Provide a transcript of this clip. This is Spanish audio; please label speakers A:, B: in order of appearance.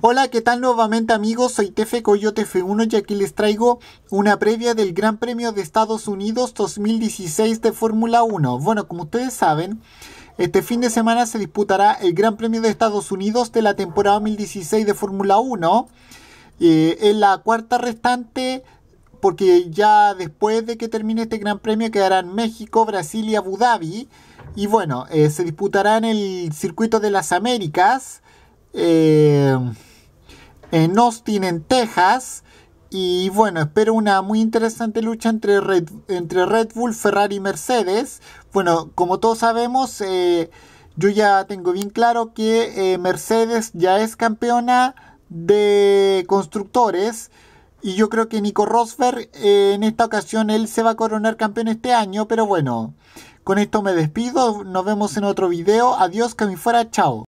A: Hola, ¿qué tal nuevamente amigos? Soy Tefe Coyote F1 y aquí les traigo una previa del Gran Premio de Estados Unidos 2016 de Fórmula 1. Bueno, como ustedes saben, este fin de semana se disputará el Gran Premio de Estados Unidos de la temporada 2016 de Fórmula 1. Eh, en la cuarta restante porque ya después de que termine este Gran Premio quedarán México, Brasil y Abu Dhabi. Y bueno, eh, se disputará en el circuito de las Américas. Eh, en Austin, en Texas. Y bueno, espero una muy interesante lucha entre Red, entre Red Bull, Ferrari y Mercedes. Bueno, como todos sabemos, eh, yo ya tengo bien claro que eh, Mercedes ya es campeona de constructores. Y yo creo que Nico Rosberg en esta ocasión él se va a coronar campeón este año. Pero bueno, con esto me despido. Nos vemos en otro video. Adiós, que me fuera. Chao.